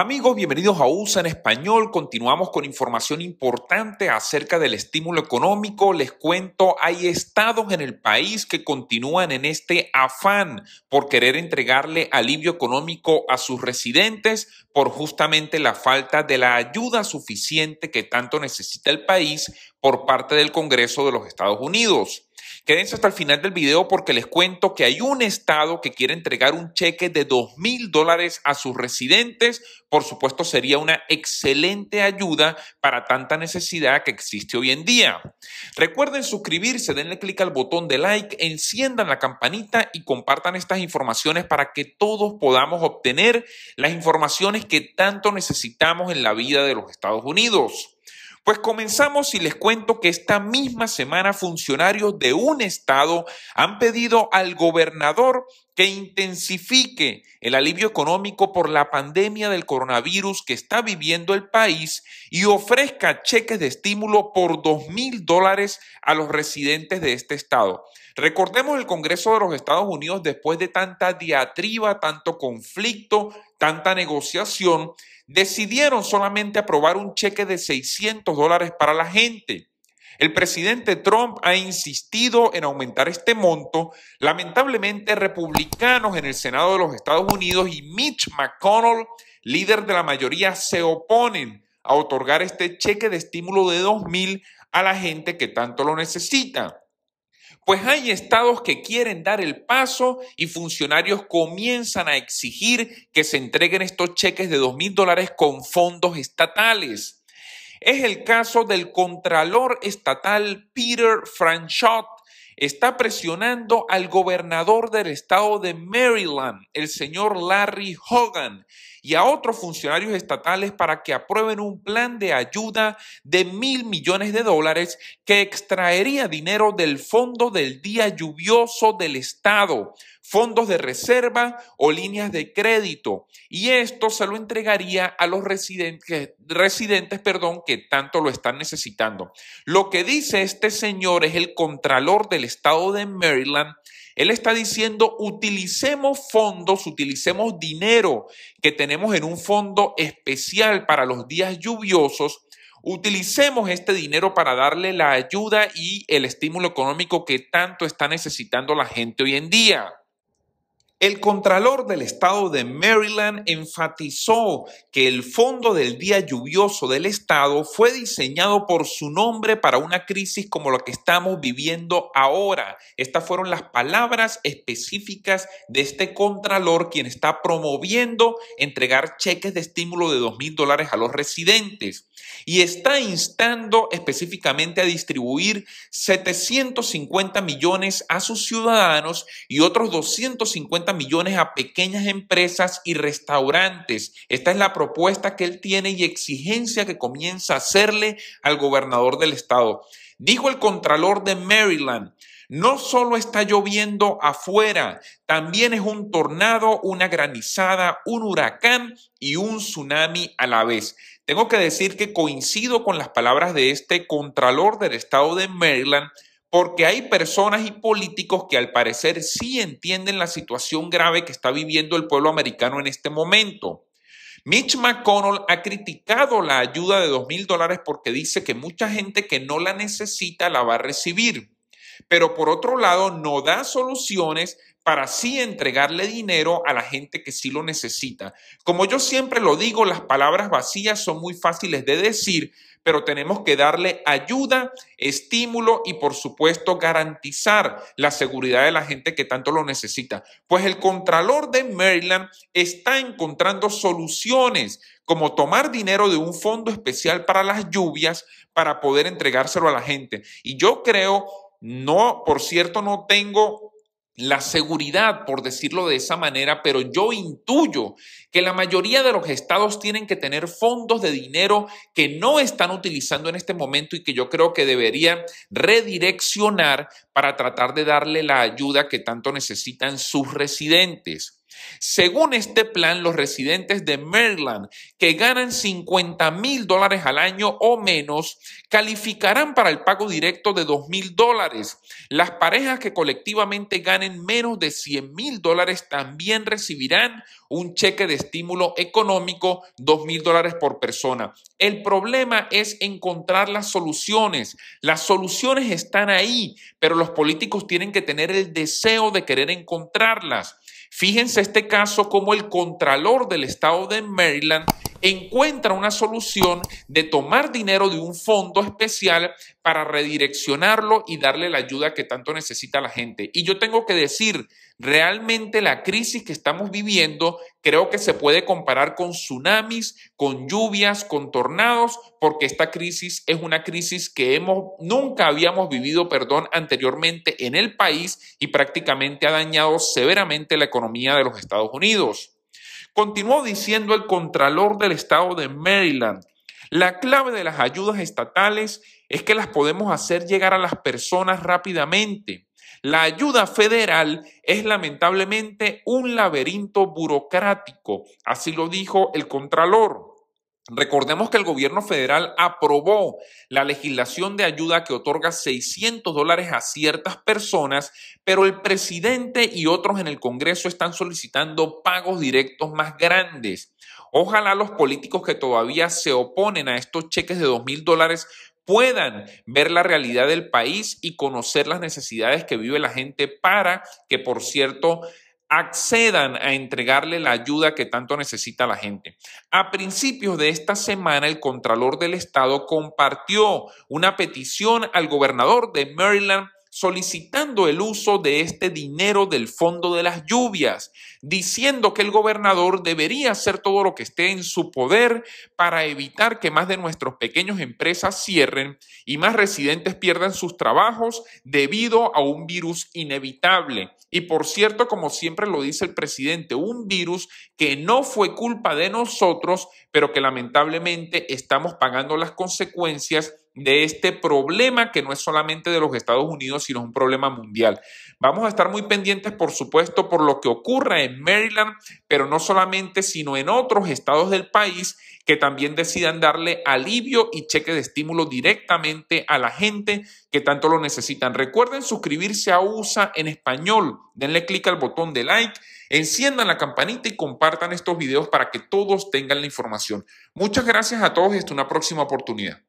Amigos, bienvenidos a USA en español. Continuamos con información importante acerca del estímulo económico. Les cuento, hay estados en el país que continúan en este afán por querer entregarle alivio económico a sus residentes por justamente la falta de la ayuda suficiente que tanto necesita el país por parte del Congreso de los Estados Unidos. Quédense hasta el final del video porque les cuento que hay un estado que quiere entregar un cheque de dos mil dólares a sus residentes. Por supuesto, sería una excelente ayuda para tanta necesidad que existe hoy en día. Recuerden suscribirse, denle clic al botón de like, enciendan la campanita y compartan estas informaciones para que todos podamos obtener las informaciones que tanto necesitamos en la vida de los Estados Unidos. Pues comenzamos y les cuento que esta misma semana funcionarios de un estado han pedido al gobernador que intensifique el alivio económico por la pandemia del coronavirus que está viviendo el país y ofrezca cheques de estímulo por dos mil dólares a los residentes de este estado. Recordemos el Congreso de los Estados Unidos después de tanta diatriba, tanto conflicto, tanta negociación, decidieron solamente aprobar un cheque de 600 dólares para la gente. El presidente Trump ha insistido en aumentar este monto. Lamentablemente, republicanos en el Senado de los Estados Unidos y Mitch McConnell, líder de la mayoría, se oponen a otorgar este cheque de estímulo de 2.000 a la gente que tanto lo necesita. Pues hay estados que quieren dar el paso y funcionarios comienzan a exigir que se entreguen estos cheques de 2.000 dólares con fondos estatales. Es el caso del contralor estatal Peter Franchot, está presionando al gobernador del estado de Maryland, el señor Larry Hogan, y a otros funcionarios estatales para que aprueben un plan de ayuda de mil millones de dólares que extraería dinero del fondo del día lluvioso del estado, fondos de reserva o líneas de crédito. Y esto se lo entregaría a los residentes, residentes perdón, que tanto lo están necesitando. Lo que dice este señor es el contralor del estado de Maryland, él está diciendo, utilicemos fondos, utilicemos dinero que tenemos en un fondo especial para los días lluviosos, utilicemos este dinero para darle la ayuda y el estímulo económico que tanto está necesitando la gente hoy en día. El contralor del estado de Maryland enfatizó que el fondo del día lluvioso del estado fue diseñado por su nombre para una crisis como la que estamos viviendo ahora. Estas fueron las palabras específicas de este contralor quien está promoviendo entregar cheques de estímulo de 2.000 mil dólares a los residentes y está instando específicamente a distribuir 750 millones a sus ciudadanos y otros 250 millones a pequeñas empresas y restaurantes. Esta es la propuesta que él tiene y exigencia que comienza a hacerle al gobernador del estado. Dijo el contralor de Maryland, no solo está lloviendo afuera, también es un tornado, una granizada, un huracán y un tsunami a la vez. Tengo que decir que coincido con las palabras de este contralor del estado de Maryland porque hay personas y políticos que al parecer sí entienden la situación grave que está viviendo el pueblo americano en este momento. Mitch McConnell ha criticado la ayuda de dos mil dólares porque dice que mucha gente que no la necesita la va a recibir pero por otro lado no da soluciones para sí entregarle dinero a la gente que sí lo necesita. Como yo siempre lo digo, las palabras vacías son muy fáciles de decir, pero tenemos que darle ayuda, estímulo y por supuesto garantizar la seguridad de la gente que tanto lo necesita. Pues el Contralor de Maryland está encontrando soluciones como tomar dinero de un fondo especial para las lluvias para poder entregárselo a la gente. Y yo creo no, por cierto, no tengo la seguridad, por decirlo de esa manera, pero yo intuyo que la mayoría de los estados tienen que tener fondos de dinero que no están utilizando en este momento y que yo creo que deberían redireccionar para tratar de darle la ayuda que tanto necesitan sus residentes. Según este plan, los residentes de Maryland que ganan 50 mil dólares al año o menos calificarán para el pago directo de 2 mil dólares. Las parejas que colectivamente ganen menos de 100 mil dólares también recibirán un cheque de estímulo económico, 2 mil dólares por persona. El problema es encontrar las soluciones. Las soluciones están ahí, pero los políticos tienen que tener el deseo de querer encontrarlas. Fíjense este caso como el contralor del estado de Maryland encuentra una solución de tomar dinero de un fondo especial para redireccionarlo y darle la ayuda que tanto necesita la gente. Y yo tengo que decir, realmente la crisis que estamos viviendo creo que se puede comparar con tsunamis, con lluvias, con tornados, porque esta crisis es una crisis que hemos, nunca habíamos vivido, perdón, anteriormente en el país y prácticamente ha dañado severamente la economía de los Estados Unidos. Continuó diciendo el Contralor del Estado de Maryland, la clave de las ayudas estatales es que las podemos hacer llegar a las personas rápidamente. La ayuda federal es lamentablemente un laberinto burocrático, así lo dijo el Contralor. Recordemos que el gobierno federal aprobó la legislación de ayuda que otorga 600 dólares a ciertas personas, pero el presidente y otros en el Congreso están solicitando pagos directos más grandes. Ojalá los políticos que todavía se oponen a estos cheques de 2.000 mil dólares puedan ver la realidad del país y conocer las necesidades que vive la gente para que, por cierto, accedan a entregarle la ayuda que tanto necesita la gente. A principios de esta semana, el Contralor del Estado compartió una petición al gobernador de Maryland solicitando el uso de este dinero del fondo de las lluvias, diciendo que el gobernador debería hacer todo lo que esté en su poder para evitar que más de nuestros pequeños empresas cierren y más residentes pierdan sus trabajos debido a un virus inevitable. Y por cierto, como siempre lo dice el presidente, un virus que no fue culpa de nosotros, pero que lamentablemente estamos pagando las consecuencias de este problema que no es solamente de los Estados Unidos, sino un problema mundial. Vamos a estar muy pendientes, por supuesto, por lo que ocurra en Maryland, pero no solamente, sino en otros estados del país que también decidan darle alivio y cheque de estímulo directamente a la gente que tanto lo necesitan. Recuerden suscribirse a USA en español, denle clic al botón de like, enciendan la campanita y compartan estos videos para que todos tengan la información. Muchas gracias a todos y hasta una próxima oportunidad.